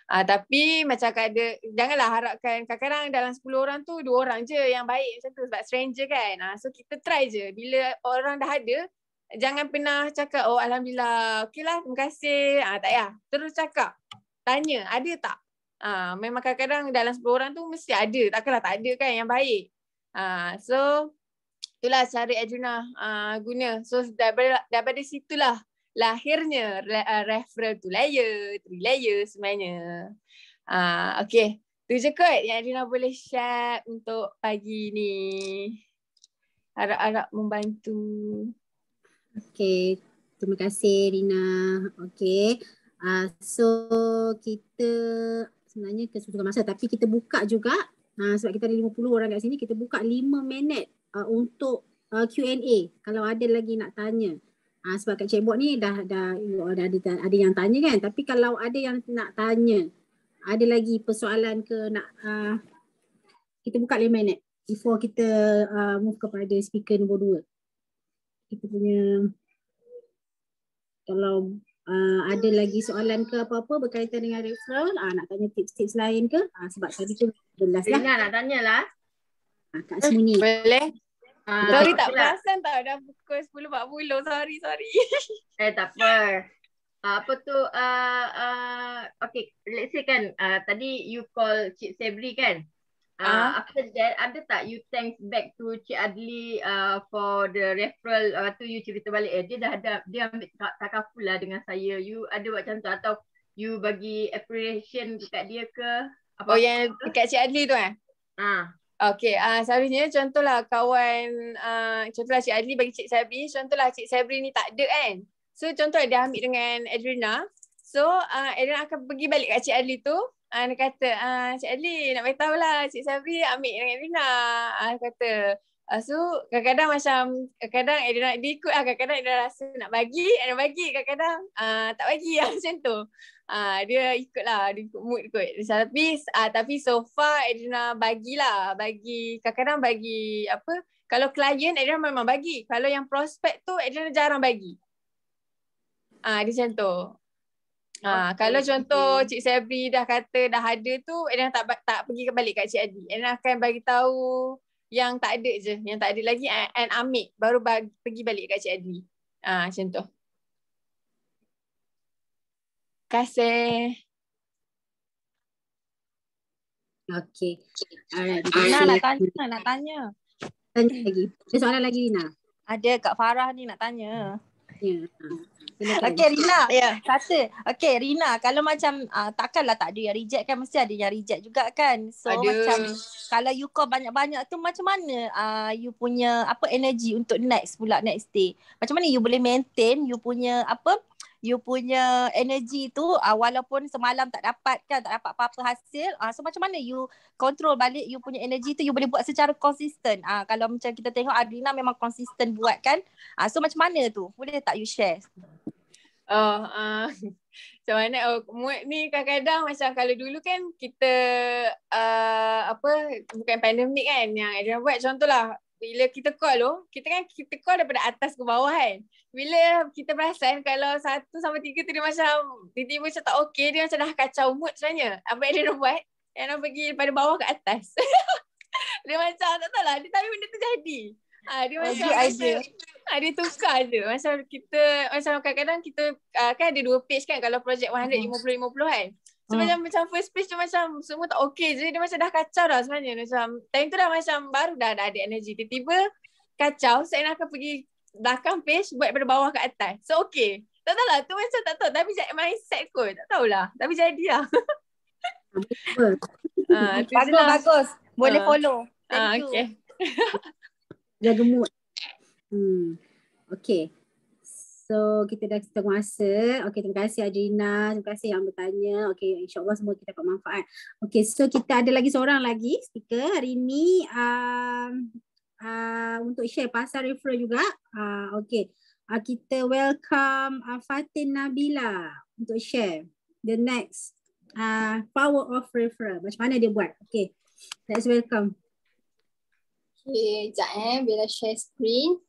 Speaker 2: Ah, tapi macam ada, janganlah harapkan kadang-kadang dalam 10 orang tu, dua orang je yang baik macam tu sebab stranger kan. Ah, so kita try je. Bila orang dah ada, jangan pernah cakap, oh Alhamdulillah, okeylah, terima kasih. Ah, tak payah. Terus cakap. Tanya, ada tak? Ah, memang kadang-kadang dalam 10 orang tu mesti ada. Takkanlah tak ada kan yang baik. Ah, so, itulah cara Adrena ah, guna. So, daripada, daripada situlah lahirnya uh, referral tu layer, three layer sebenarnya. Uh, ah, okay, tu je kot yang Adina boleh share untuk pagi ni. Harap-harap membantu.
Speaker 1: Okay, terima kasih Rina. Okay, uh, ah, so kita sebenarnya kesudahan masa tapi kita buka juga uh, sebab kita ada 50 orang kat sini, kita buka 5 minit uh, untuk uh, Q&A kalau ada lagi nak tanya. Ah ha, sebab kat chatbot ni dah dah ada ada ada yang tanya kan. Tapi kalau ada yang nak tanya, ada lagi persoalan ke nak uh, kita buka 5 minit before kita uh, move kepada speaker nombor 2. Kita punya kalau uh, ada lagi soalan ke apa-apa berkaitan dengan referral, uh, nak tanya tips-tips lain ke? Uh, sebab tadi tu jelas lah. Rina nak tanya lah. Kak Sumi. Boleh. Uh, sorry tak lah. perasan
Speaker 2: tak dah pukul 10.40 sorry sorry. Eh tak apa. Uh, apa tu uh, uh, okay let's say kan uh, tadi you call Cik Sabri kan. Uh, uh? After that ada tak you thanks back to Cik Adli uh, for the referral uh, tu you cerita balik eh. Dia dah ada dia ambil tak, tak lah dengan saya. You ada buat macam tu atau you bagi appreciation dekat dia ke? Apa oh yang dekat Cik Adli tu eh? Ah. Uh. Okay, uh, ah, seharusnya contohlah kawan, uh, contohlah Cik Adli bagi Cik Sabri, contohlah Cik Sabri ni tak ada kan. So contoh dia ambil dengan Adrina. So uh, Adrina akan pergi balik kat Cik Adli tu. Uh, dia kata, uh, Cik Adli nak beritahu lah Cik Sabri ambil dengan Adrina. Uh, dia kata, Uh, so kadang-kadang macam kadang-kadang dia nak dia ikut lah kadang-kadang dia rasa nak bagi dia bagi kadang-kadang uh, tak bagi lah macam tu uh, dia ikut lah dia ikut mood kot tapi, uh, tapi so far Adina bagilah bagi kadang-kadang bagi apa kalau klien Adina memang bagi kalau yang prospek tu Adina jarang bagi uh, dia macam tu uh, okay. kalau contoh Cik Sabri dah kata dah ada tu Adina tak tak pergi kembali kat Cik Adi Adina akan bagi tahu yang tak ada je yang tak ada lagi and ambil baru bagi, pergi balik kat Cik Adli ha, macam tu kasih
Speaker 1: Okay. Alright. Nina nak tanya, nak tanya. Tanya lagi. Ada soalan lagi Nina? Ada Kak Farah ni nak tanya. Hmm. Yeah. Okay Rina yeah. Kata Okay Rina Kalau macam uh, Takkanlah tak ada yang reject kan Mesti ada yang reject juga kan So ada. macam Kalau you call banyak-banyak tu Macam mana uh, You punya Apa energy Untuk next pula Next day Macam mana you boleh maintain You punya Apa uh, you punya energy tu uh, walaupun semalam tak dapat kan tak dapat apa-apa hasil uh, so macam mana you control balik you punya energy tu you boleh buat secara konsisten uh, ah, kalau macam kita tengok Adina memang konsisten
Speaker 2: buat kan uh, so macam mana tu boleh tak you share Oh, uh, macam mana oh, mood ni kadang-kadang macam kalau dulu kan kita uh, apa bukan pandemik kan yang Adrian buat contohlah bila kita call tu, oh, kita kan kita call daripada atas ke bawah kan. Bila kita perasan kalau satu sama tiga tu dia macam tiba-tiba macam tak okey, dia macam dah kacau mood sebenarnya. Apa yang dia nak buat, dia pergi daripada bawah ke atas. dia macam tak tahu lah, dia tahu benda tu jadi. Ha, dia okay, oh, macam, idea. Ha, dia tukar je. Macam kita, macam kadang-kadang kita, ah, kan ada dua page kan kalau projek 150-50 mhm. kan. So hmm. macam, macam first speech tu macam semua tak okay jadi Dia macam dah kacau dah sebenarnya. Macam time tu dah macam baru dah, dah ada energy. Tiba-tiba kacau. So Ina akan pergi belakang page buat daripada bawah ke atas. So okay. Tak tahu lah. Tu macam tak tahu. Tapi jadi mindset kot. Tak tahu lah Tapi jadi lah. Ah, bagus, lah. bagus. Boleh ah. follow. Thank ah, okay.
Speaker 1: you. Jaga mood. Hmm. Okay. So kita dah kita kuasa. Okay, terima kasih Ajina. Terima kasih yang bertanya. Okay, insyaAllah semua kita dapat manfaat. Okay, so kita ada lagi seorang lagi speaker hari ini uh, um, uh, untuk share pasal referral juga. Uh, okay, uh, kita welcome uh, Fatin Nabila untuk share the next uh, power of referral. Macam mana dia buat? Okay, let's welcome.
Speaker 3: Okay, sekejap eh. Bila share screen.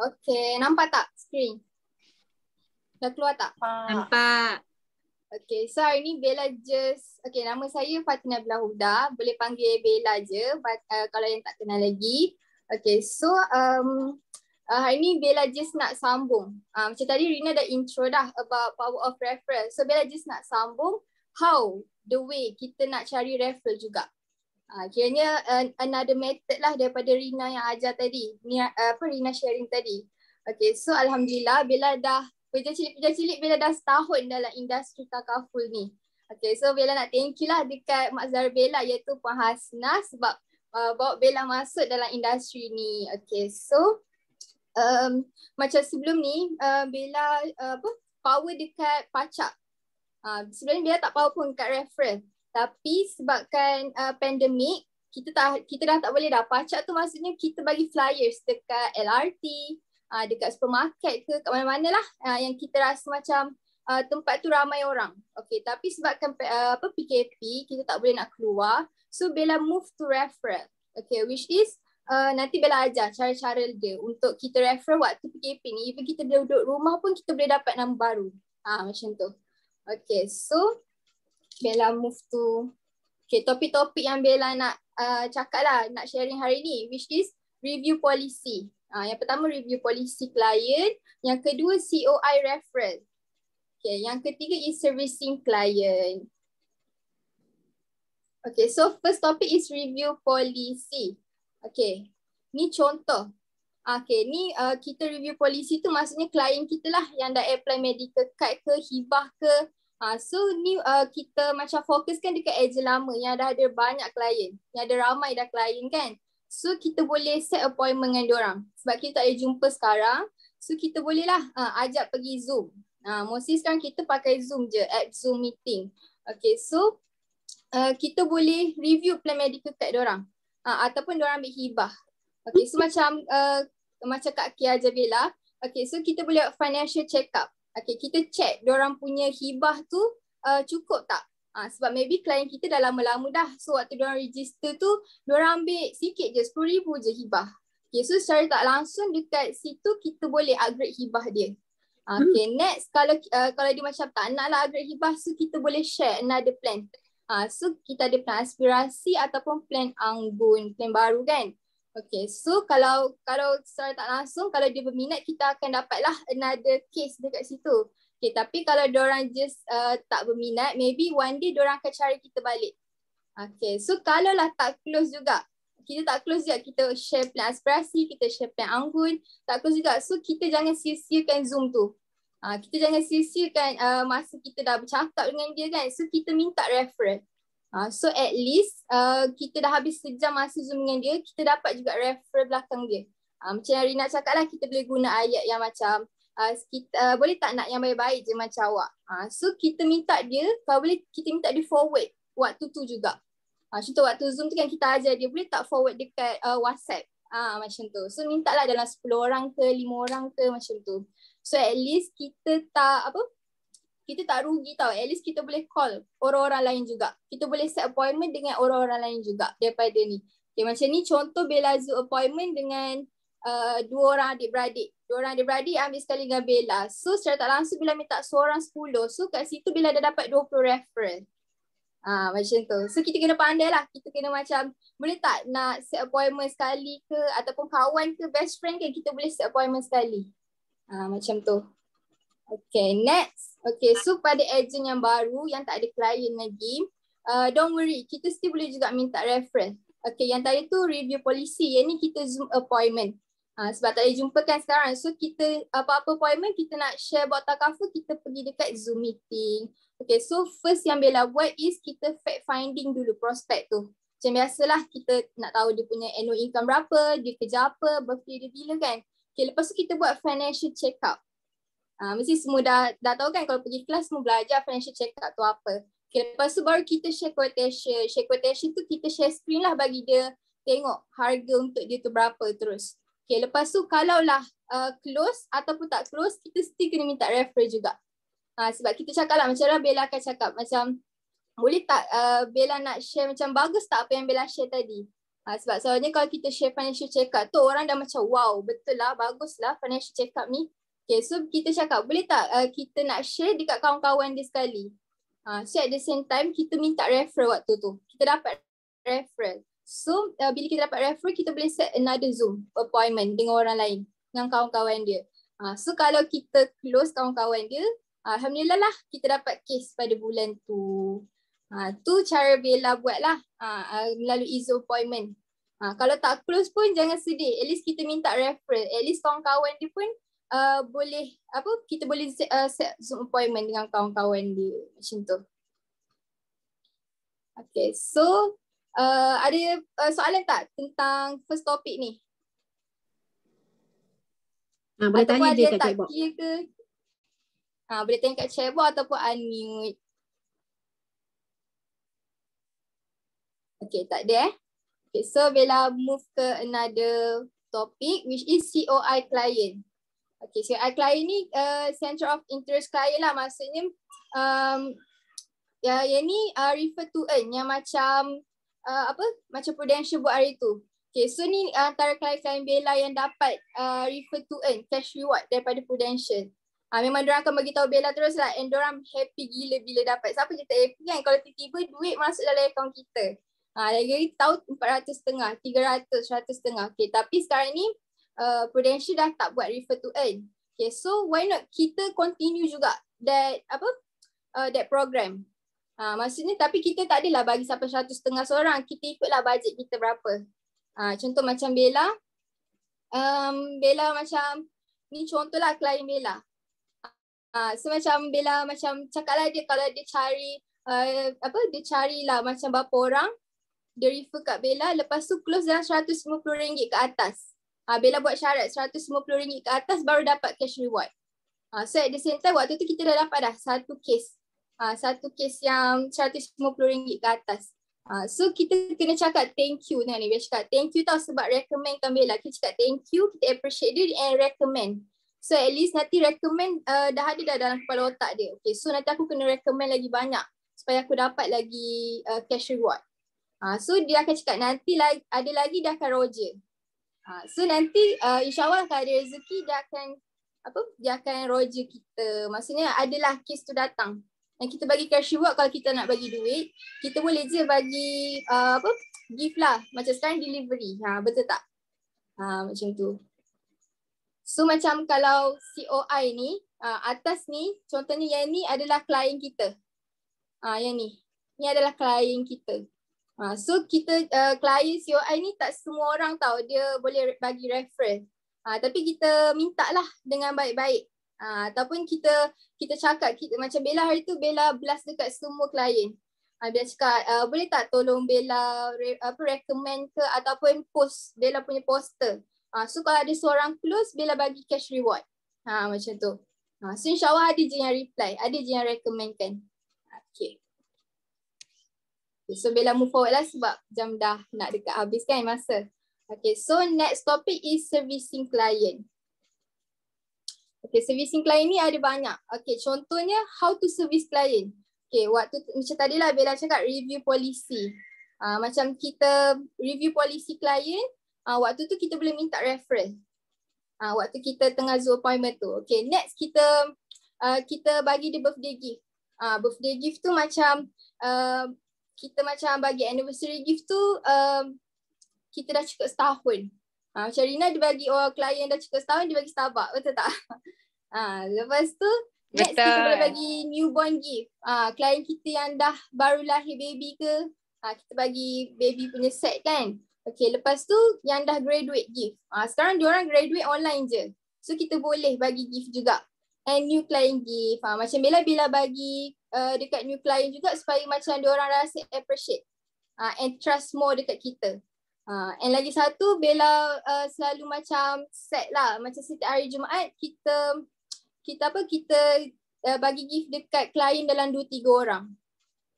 Speaker 3: Okay, nampak tak screen? Dah keluar tak? Nampak. Okay, so hari ni Bella just, okay nama saya Fatina Bella boleh panggil Bella je but, uh, kalau yang tak kenal lagi. Okay, so um, uh, hari ni Bella just nak sambung. Uh, macam tadi Rina dah intro dah about power of reference, So Bella just nak sambung how the way kita nak cari referral juga. Uh, kiranya uh, another method lah daripada Rina yang ajar tadi. Ni, uh, apa Rina sharing tadi. Okay, so Alhamdulillah bila dah kerja cilik kerja cilik bila dah setahun dalam industri takaful ni. Okay, so Bella nak thank you lah dekat Mak Zara Bella iaitu Puan Hasna sebab uh, bawa Bella masuk dalam industri ni. Okay, so um, macam sebelum ni uh, Bella uh, apa power dekat pacak. Uh, ha, sebelum ni Bella tak power pun dekat reference tapi sebabkan uh, pandemik kita tak kita dah tak boleh dah pacak tu maksudnya kita bagi flyers dekat LRT uh, dekat supermarket ke kat mana-mana lah uh, yang kita rasa macam uh, tempat tu ramai orang Okay. tapi sebab uh, apa PKP kita tak boleh nak keluar so Bella move to referral Okay. which is Uh, nanti Bella ajar cara-cara dia untuk kita refer waktu PKP ni. Even kita duduk rumah pun kita boleh dapat nama baru. Ah ha, macam tu. Okay, so Bella move to Okay, topik-topik yang Bella nak uh, cakap lah, nak sharing hari ni which is review policy. Uh, yang pertama review policy klien, yang kedua COI reference. Okay, yang ketiga is servicing klien. Okay, so first topic is review policy. Okay, ni contoh. Ah, okay, ni uh, kita review policy tu maksudnya klien kita lah yang dah apply medical card ke, hibah ke, Ha, so ni uh, kita macam fokuskan dekat agent lama yang dah ada banyak klien. Yang ada ramai dah klien kan. So kita boleh set appointment dengan diorang. Sebab kita tak boleh jumpa sekarang. So kita bolehlah uh, ah, ajak pergi Zoom. Ha, mostly sekarang kita pakai Zoom je. App Zoom meeting. Okay so uh, kita boleh review plan medical kat diorang. Ha, ataupun diorang ambil hibah. Okay so macam uh, macam Kak Kia Jabila. Okay so kita boleh buat financial check up. Okay, kita check orang punya hibah tu uh, cukup tak? Uh, sebab maybe klien kita dah lama-lama dah. So, waktu orang register tu, orang ambil sikit je, RM10,000 je hibah. Okay, so secara tak langsung dekat situ kita boleh upgrade hibah dia. Okay, ah, hmm. next kalau uh, kalau dia macam tak nak lah upgrade hibah, so kita boleh share another plan. Uh, so kita ada plan aspirasi ataupun plan anggun, plan baru kan. Okay, so kalau kalau secara tak langsung, kalau dia berminat, kita akan dapatlah another case dekat situ. Okay, tapi kalau orang just uh, tak berminat, maybe one day orang akan cari kita balik. Okay, so kalau lah tak close juga, kita tak close juga, kita share plan aspirasi, kita share plan anggun, tak close juga. So kita jangan sia-siakan Zoom tu. Uh, kita jangan sia-siakan uh, masa kita dah bercakap dengan dia kan. So kita minta referral. Uh, so at least uh, kita dah habis sejam masa Zoom dengan dia, kita dapat juga refer belakang dia. Uh, macam yang Rina cakap lah, kita boleh guna ayat yang macam uh, ah, kita, uh, boleh tak nak yang baik-baik je macam awak. Uh, so kita minta dia, kalau boleh kita minta dia forward waktu tu juga. Uh, contoh waktu Zoom tu kan kita ajar dia, boleh tak forward dekat uh, WhatsApp? Uh, macam tu. So minta lah dalam 10 orang ke 5 orang ke macam tu. So at least kita tak apa kita tak rugi tau. At least kita boleh call orang-orang lain juga. Kita boleh set appointment dengan orang-orang lain juga daripada ni. Okay, macam ni contoh Bella Zoo appointment dengan uh, dua orang adik-beradik. Dua orang adik-beradik ambil sekali dengan Bella. So secara tak langsung Bella minta seorang sepuluh So kat situ Bella dah dapat 20 referral. Ah macam tu. So kita kena pandai lah. Kita kena macam boleh tak nak set appointment sekali ke ataupun kawan ke best friend ke kita boleh set appointment sekali. Ah macam tu. Okay, next. Okay, so pada agent yang baru yang tak ada klien lagi, uh, don't worry, kita still boleh juga minta reference. Okay, yang tadi tu review policy, yang ni kita Zoom appointment. Uh, sebab tak boleh jumpakan sekarang. So kita apa-apa appointment kita nak share botak cover, kita pergi dekat Zoom meeting. Okay, so first yang Bella buat is kita fact finding dulu prospect tu. Macam biasalah kita nak tahu dia punya annual income berapa, dia kerja apa, birthday dia bila kan. Okay, lepas tu kita buat financial check up. Ah, mesti semua dah dah tahu kan kalau pergi kelas semua belajar financial checkup tu apa. Okay, lepas tu baru kita share quotation. Share quotation tu kita share screen lah bagi dia tengok harga untuk dia tu berapa terus. Okay, lepas tu kalaulah uh, ah, close ataupun tak close, kita still kena minta refer juga. Ha, sebab kita cakap lah macam mana Bella akan cakap macam boleh tak uh, Bella nak share macam bagus tak apa yang Bella share tadi. Ha, sebab soalnya kalau kita share financial check up tu orang dah macam wow betul lah bagus lah financial check up ni. Okay, so kita cakap boleh tak uh, kita nak share dekat kawan-kawan dia sekali. Uh, so at the same time kita minta referral waktu tu. Kita dapat referral. So uh, bila kita dapat referral kita boleh set another Zoom appointment dengan orang lain. Dengan kawan-kawan dia. Uh, so kalau kita close kawan-kawan dia, uh, Alhamdulillah lah kita dapat case pada bulan tu. Uh, tu cara Bella buat lah uh, uh, melalui Zoom appointment. Uh, kalau tak close pun jangan sedih. At least kita minta referral. At least kawan-kawan dia pun uh, boleh apa kita boleh set, uh, set Zoom appointment dengan kawan-kawan di macam tu. Okay, so uh, ada uh, soalan tak tentang first topic ni?
Speaker 1: Ha, boleh ataupun tanya dia kat chatbot.
Speaker 3: ke? Ha, boleh tanya kat chatbot ataupun unmute. Okay, tak ada eh. Okay, so Bella move ke another topic which is COI client. Okay, so uh, client ni uh, center of interest client lah. Maksudnya, um, ya, yang ni uh, refer to earn yang macam uh, apa? Macam prudential buat hari tu. Okay, so ni uh, antara klien-klien Bella yang dapat uh, refer to earn cash reward daripada prudential. Uh, memang diorang akan bagi tahu Bella terus lah and diorang happy gila bila dapat. Siapa je tak happy kan kalau tiba-tiba duit masuk dalam akaun kita. Ha, uh, lagi tahu ratus setengah, tiga ratus seratus setengah. Okay, tapi sekarang ni uh, Prudential dah tak buat refer to earn. Okay, so why not kita continue juga that apa uh, that program. Uh, maksudnya tapi kita tak adalah bagi sampai satu setengah seorang. Kita ikutlah bajet kita berapa. Uh, contoh macam Bella. Um, Bella macam ni contohlah klien Bella. Uh, so macam Bella macam cakaplah dia kalau dia cari uh, apa dia carilah macam berapa orang dia refer kat Bella lepas tu close dalam RM150 ke atas. Ha, Bella buat syarat RM150 ke atas baru dapat cash reward. Ha, so at the same time waktu tu kita dah dapat dah satu kes. Ha, satu kes yang RM150 ke atas. Ha, so kita kena cakap thank you dengan Bella cakap thank you tau sebab recommend recommendkan Bella. Kita cakap thank you, kita appreciate dia and recommend. So at least nanti recommend uh, dah ada dah dalam kepala otak dia. Okay, so nanti aku kena recommend lagi banyak supaya aku dapat lagi uh, cash reward. Ha, so dia akan cakap nanti lagi, ada lagi dia akan roger. Ha, so nanti uh, insyaAllah kalau ada rezeki dia akan apa dia akan roger kita. Maksudnya adalah kes tu datang. Dan kita bagi cash reward kalau kita nak bagi duit, kita boleh je bagi uh, apa gift lah macam sekarang delivery. Ha, betul tak? Ha, macam tu. So macam kalau COI ni, uh, atas ni contohnya yang ni adalah klien kita. Ah yang ni. Ni adalah klien kita. Ha, so kita uh, klien COI ni tak semua orang tahu dia boleh bagi reference. Ha, tapi kita minta lah dengan baik-baik. Ha, ataupun kita kita cakap kita, macam Bella hari tu Bella blast dekat semua klien. Ha, dia cakap uh, boleh tak tolong Bella re, apa, recommend ke ataupun post Bella punya poster. Ha, so kalau ada seorang close Bella bagi cash reward. Ha, macam tu. Ha, so insyaAllah ada je yang reply. Ada je yang recommendkan. Ha, okay. So Bella move forward lah sebab jam dah nak dekat habis kan masa. Okay, so next topic is servicing client. Okay, servicing client ni ada banyak. Okay, contohnya how to service client. Okay, waktu macam tadi lah Bella cakap review policy. Uh, macam kita review policy client, uh, waktu tu kita boleh minta reference. Uh, ah, waktu kita tengah zoom appointment tu. Okay, next kita uh, kita bagi dia birthday gift. Uh, birthday gift tu macam uh, kita macam bagi anniversary gift tu um, kita dah cukup setahun. Ha, macam Rina dia bagi orang klien dah cukup setahun dia bagi Starbucks betul tak? Ha, lepas tu next kita boleh bagi newborn gift. Ha, klien kita yang dah baru lahir baby ke ha, kita bagi baby punya set kan. Okay lepas tu yang dah graduate gift. Ha, sekarang orang graduate online je. So kita boleh bagi gift juga a eh, new client give. Ha, macam bila-bila bagi uh, dekat new client juga supaya macam dia orang rasa appreciate ha, and trust more dekat kita. Ha, and lagi satu, Bella uh, selalu macam set lah. Macam setiap hari Jumaat, kita kita apa kita uh, bagi gift dekat klien dalam 2-3 orang.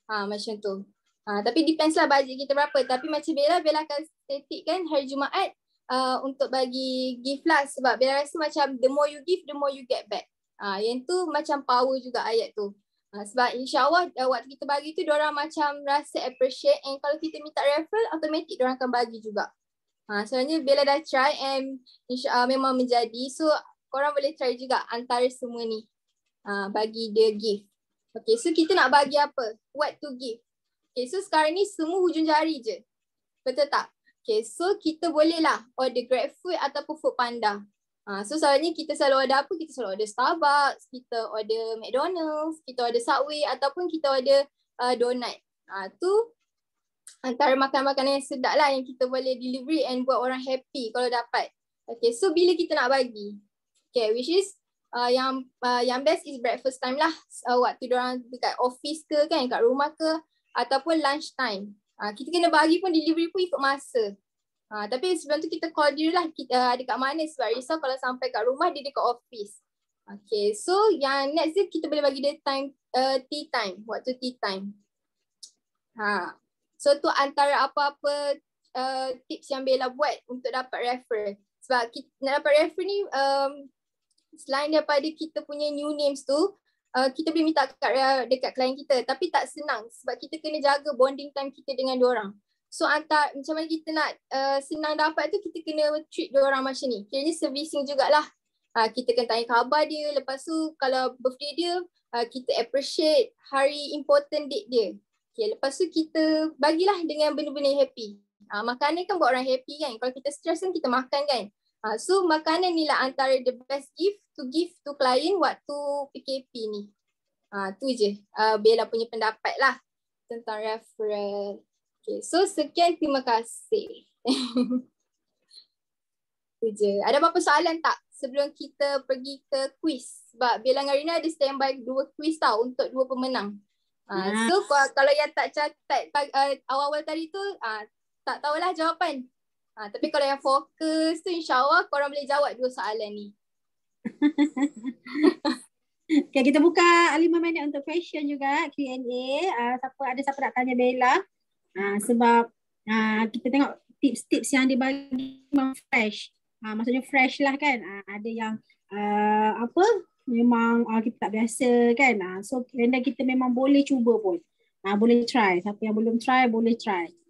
Speaker 3: Ha, macam tu. Ha, tapi depends lah bajet kita berapa. Tapi macam Bella, Bella akan setik kan hari Jumaat uh, untuk bagi gift lah. Sebab Bella rasa macam the more you give, the more you get back. Ah yang tu macam power juga ayat tu. Ha, sebab insya Allah uh, waktu kita bagi tu orang macam rasa appreciate and kalau kita minta referral automatic orang akan bagi juga. Ha, sebenarnya Bella dah try and insya Allah uh, memang menjadi so korang boleh try juga antara semua ni ha, bagi dia gift. Okay so kita nak bagi apa? What to give? Okay so sekarang ni semua hujung jari je. Betul tak? Okay so kita boleh lah order grab food ataupun food panda. Ha, so selalunya kita selalu ada apa? Kita selalu ada Starbucks, kita order McDonald's, kita ada Subway ataupun kita ada uh, donut. Ha, tu antara makanan-makanan yang sedap lah yang kita boleh delivery and buat orang happy kalau dapat. Okay, so bila kita nak bagi? Okay, which is uh, yang uh, yang best is breakfast time lah. Uh, waktu orang dekat office ke kan, kat rumah ke ataupun lunch time. Uh, kita kena bagi pun delivery pun ikut masa. Ha, tapi sebelum tu kita call dia lah kita, uh, eh, dekat mana sebab risau kalau sampai kat rumah dia dekat office. Okay, so yang next dia kita boleh bagi dia time uh, tea time, waktu tea time. Ha. So tu antara apa-apa uh, tips yang Bella buat untuk dapat refer. Sebab kita, nak dapat refer ni um, selain daripada kita punya new names tu, Uh, kita boleh minta dekat, dekat klien kita tapi tak senang sebab kita kena jaga bonding time kita dengan dia orang. So antar macam mana kita nak uh, senang dapat tu kita kena treat dia orang macam ni. Kiranya servicing jugalah. Uh, kita kena tanya khabar dia. Lepas tu kalau birthday dia uh, kita appreciate hari important date dia. Okay, lepas tu kita bagilah dengan benda-benda happy. Uh, makanan kan buat orang happy kan. Kalau kita stress kan kita makan kan. Uh, so makanan ni lah antara the best gift to give to client waktu PKP ni. Uh, tu je. Uh, Bella punya pendapat lah tentang referral. Okay, so sekian terima kasih. Tuju, Ada apa-apa soalan tak sebelum kita pergi ke quiz? Sebab Bilang rina ada standby dua quiz tau untuk dua pemenang. Yes. Uh, ah, ya. so kalau yang tak catat uh, ah, awal-awal tadi tu, uh, tak tahulah jawapan. Uh, tapi kalau yang fokus tu insya Allah korang boleh jawab dua soalan ni.
Speaker 1: Okay, kita buka
Speaker 3: 5 minit untuk question juga
Speaker 1: Q&A. Uh, siapa ada siapa nak tanya Bella? Ha, sebab uh, kita tengok tips-tips yang dia bagi memang fresh. Uh, maksudnya fresh lah kan. Uh, ada yang uh, apa memang uh, kita tak biasa kan. Uh, so kita memang boleh cuba pun. Uh, boleh try. Siapa yang belum try boleh try.